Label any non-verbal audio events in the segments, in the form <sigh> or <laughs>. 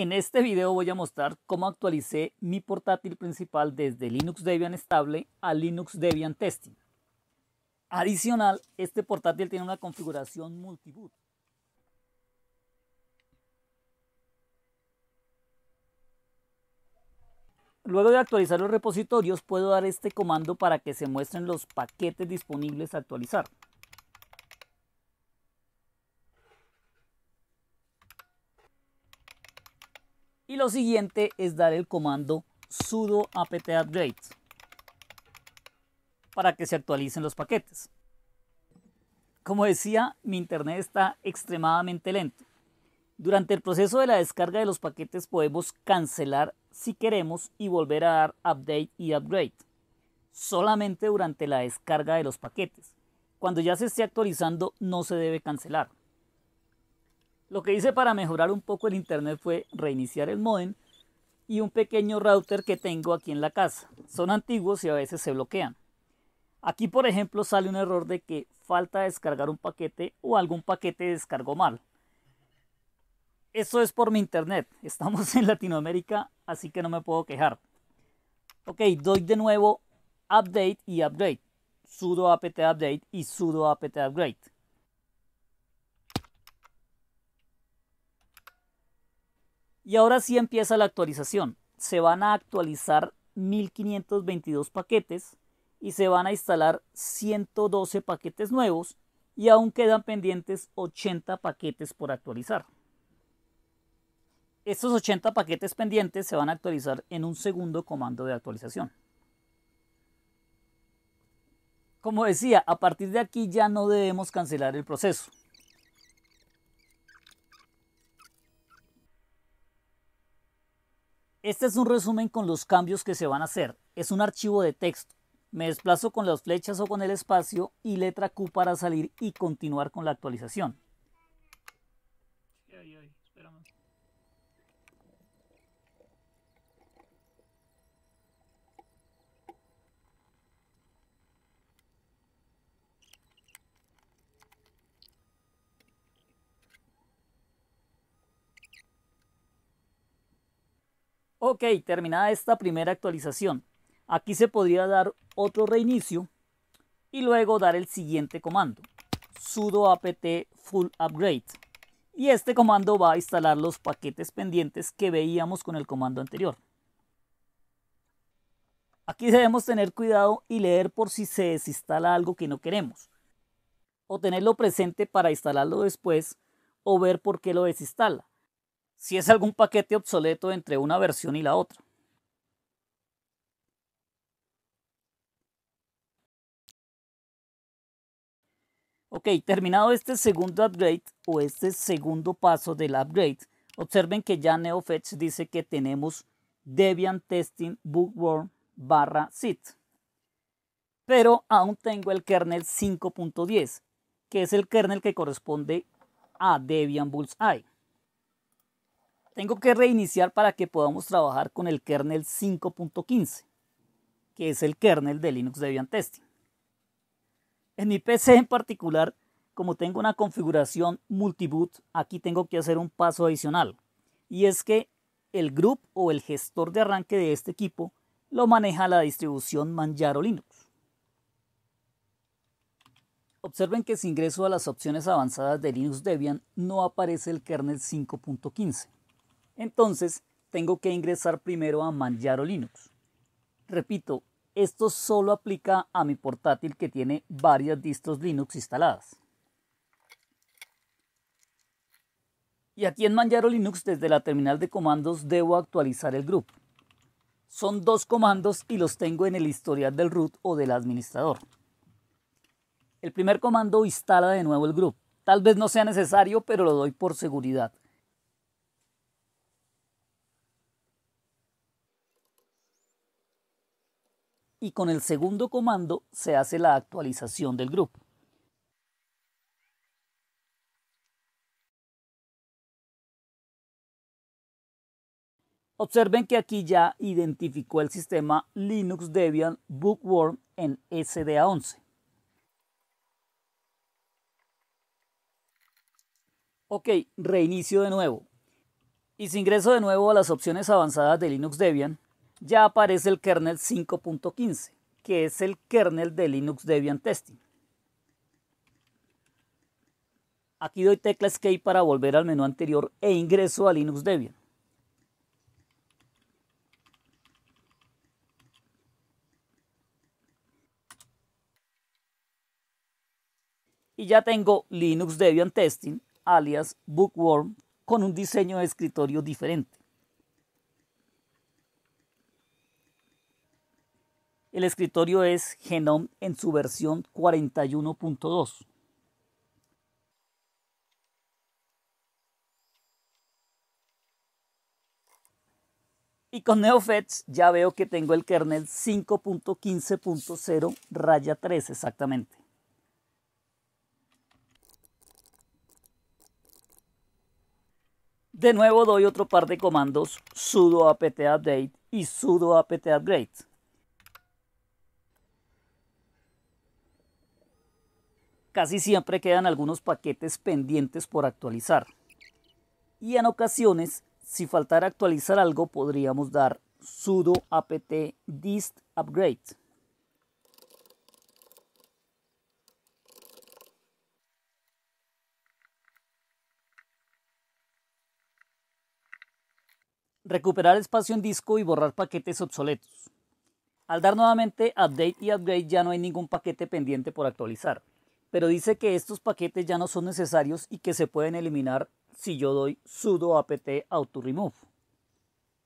En este video voy a mostrar cómo actualicé mi portátil principal desde Linux Debian estable a Linux Debian Testing. Adicional, este portátil tiene una configuración multiboot. Luego de actualizar los repositorios puedo dar este comando para que se muestren los paquetes disponibles a actualizar. Y lo siguiente es dar el comando sudo apt update para que se actualicen los paquetes. Como decía, mi internet está extremadamente lento. Durante el proceso de la descarga de los paquetes podemos cancelar si queremos y volver a dar update y upgrade. Solamente durante la descarga de los paquetes. Cuando ya se esté actualizando no se debe cancelar. Lo que hice para mejorar un poco el internet fue reiniciar el modem y un pequeño router que tengo aquí en la casa. Son antiguos y a veces se bloquean. Aquí por ejemplo sale un error de que falta descargar un paquete o algún paquete descargó mal. Eso es por mi internet. <laughs> Estamos en Latinoamérica, así que no me puedo quejar. Ok, doy de nuevo update y update. Sudo apt update y sudo apt upgrade. Y ahora sí empieza la actualización. Se van a actualizar 1522 paquetes y se van a instalar 112 paquetes nuevos y aún quedan pendientes 80 paquetes por actualizar. Estos 80 paquetes pendientes se van a actualizar en un segundo comando de actualización. Como decía, a partir de aquí ya no debemos cancelar el proceso. Este es un resumen con los cambios que se van a hacer. Es un archivo de texto. Me desplazo con las flechas o con el espacio y letra Q para salir y continuar con la actualización. Ok, terminada esta primera actualización. Aquí se podría dar otro reinicio y luego dar el siguiente comando. sudo apt full upgrade. Y este comando va a instalar los paquetes pendientes que veíamos con el comando anterior. Aquí debemos tener cuidado y leer por si se desinstala algo que no queremos. O tenerlo presente para instalarlo después o ver por qué lo desinstala si es algún paquete obsoleto entre una versión y la otra. Ok, terminado este segundo upgrade o este segundo paso del upgrade, observen que ya NeoFetch dice que tenemos Debian Testing Bookworm barra sit. Pero aún tengo el kernel 5.10, que es el kernel que corresponde a Debian Bullseye tengo que reiniciar para que podamos trabajar con el kernel 5.15, que es el kernel de Linux Debian Testing. En mi PC en particular, como tengo una configuración multiboot, aquí tengo que hacer un paso adicional, y es que el group o el gestor de arranque de este equipo lo maneja la distribución Manjaro Linux. Observen que si ingreso a las opciones avanzadas de Linux Debian no aparece el kernel 5.15. Entonces, tengo que ingresar primero a Manjaro Linux. Repito, esto solo aplica a mi portátil que tiene varias distros Linux instaladas. Y aquí en Manjaro Linux, desde la terminal de comandos, debo actualizar el grupo. Son dos comandos y los tengo en el historial del root o del administrador. El primer comando instala de nuevo el grupo. Tal vez no sea necesario, pero lo doy por seguridad. y con el segundo comando se hace la actualización del grupo. Observen que aquí ya identificó el sistema Linux Debian Bookworm en SDA11. Ok, reinicio de nuevo. Y si ingreso de nuevo a las opciones avanzadas de Linux Debian, ya aparece el kernel 5.15, que es el kernel de Linux Debian Testing. Aquí doy tecla Escape para volver al menú anterior e ingreso a Linux Debian. Y ya tengo Linux Debian Testing, alias Bookworm, con un diseño de escritorio diferente. El escritorio es Genome en su versión 41.2. Y con NeoFetch ya veo que tengo el kernel 5.15.0 raya 3 exactamente. De nuevo doy otro par de comandos sudo apt update y sudo apt upgrade. casi siempre quedan algunos paquetes pendientes por actualizar. Y en ocasiones, si faltara actualizar algo, podríamos dar sudo apt dist upgrade. Recuperar espacio en disco y borrar paquetes obsoletos. Al dar nuevamente update y upgrade ya no hay ningún paquete pendiente por actualizar pero dice que estos paquetes ya no son necesarios y que se pueden eliminar si yo doy sudo apt auto-remove.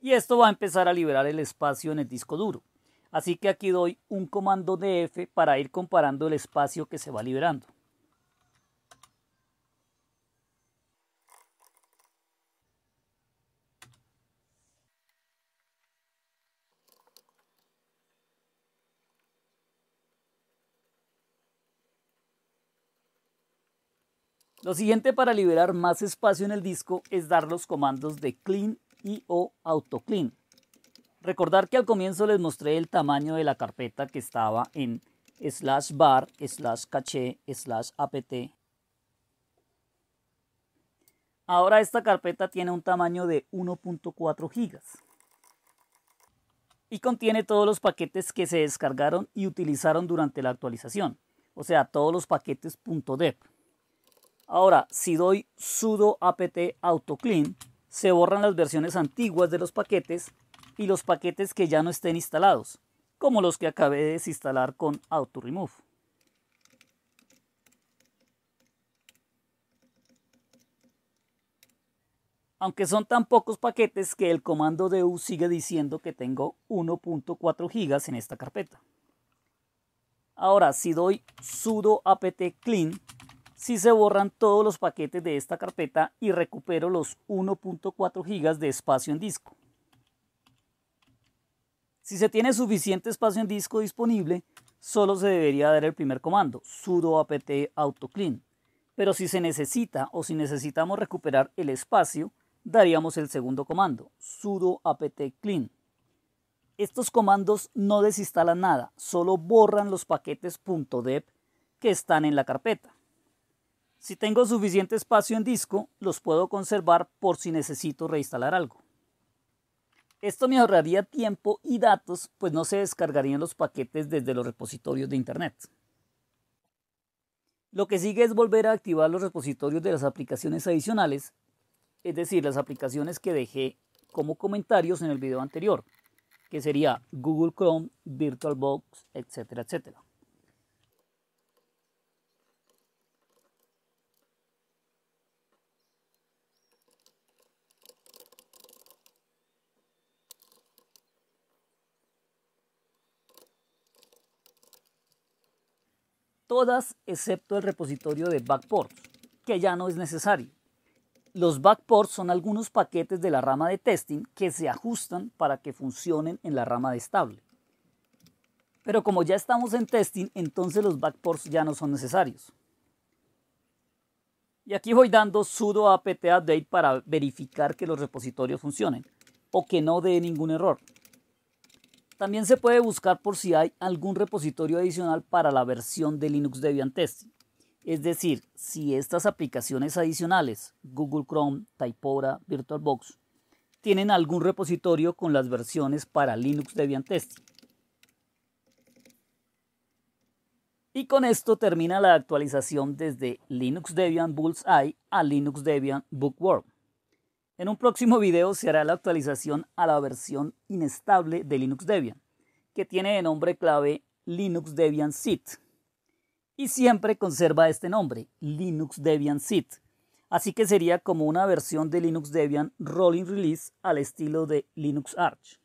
Y esto va a empezar a liberar el espacio en el disco duro. Así que aquí doy un comando df para ir comparando el espacio que se va liberando. Lo siguiente para liberar más espacio en el disco es dar los comandos de clean y o autoclean. Recordar que al comienzo les mostré el tamaño de la carpeta que estaba en slash bar, slash caché, slash apt. Ahora esta carpeta tiene un tamaño de 1.4 gigas y contiene todos los paquetes que se descargaron y utilizaron durante la actualización, o sea, todos los paquetes .deb. Ahora, si doy sudo apt autoclean, se borran las versiones antiguas de los paquetes y los paquetes que ya no estén instalados, como los que acabé de desinstalar con auto-remove. Aunque son tan pocos paquetes que el comando du sigue diciendo que tengo 1.4 GB en esta carpeta. Ahora, si doy sudo apt clean, si se borran todos los paquetes de esta carpeta y recupero los 1.4 GB de espacio en disco. Si se tiene suficiente espacio en disco disponible, solo se debería dar el primer comando, sudo apt autoclean. Pero si se necesita o si necesitamos recuperar el espacio, daríamos el segundo comando, sudo apt clean. Estos comandos no desinstalan nada, solo borran los paquetes .deb que están en la carpeta. Si tengo suficiente espacio en disco, los puedo conservar por si necesito reinstalar algo. Esto me ahorraría tiempo y datos, pues no se descargarían los paquetes desde los repositorios de Internet. Lo que sigue es volver a activar los repositorios de las aplicaciones adicionales, es decir, las aplicaciones que dejé como comentarios en el video anterior, que sería Google Chrome, VirtualBox, etcétera, etcétera. todas excepto el repositorio de backports, que ya no es necesario. Los backports son algunos paquetes de la rama de testing que se ajustan para que funcionen en la rama de estable. Pero como ya estamos en testing, entonces los backports ya no son necesarios. Y aquí voy dando sudo apt update para verificar que los repositorios funcionen o que no dé ningún error. También se puede buscar por si hay algún repositorio adicional para la versión de Linux Debian Test. Es decir, si estas aplicaciones adicionales, Google Chrome, Typora, VirtualBox, tienen algún repositorio con las versiones para Linux Debian Test. Y con esto termina la actualización desde Linux Debian Bullseye a Linux Debian Bookworm. En un próximo video se hará la actualización a la versión inestable de Linux Debian, que tiene de nombre clave Linux Debian Sit. Y siempre conserva este nombre, Linux Debian Sit. Así que sería como una versión de Linux Debian Rolling Release al estilo de Linux Arch.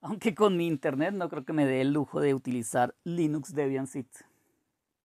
Aunque con mi internet no creo que me dé el lujo de utilizar Linux Debian Sit.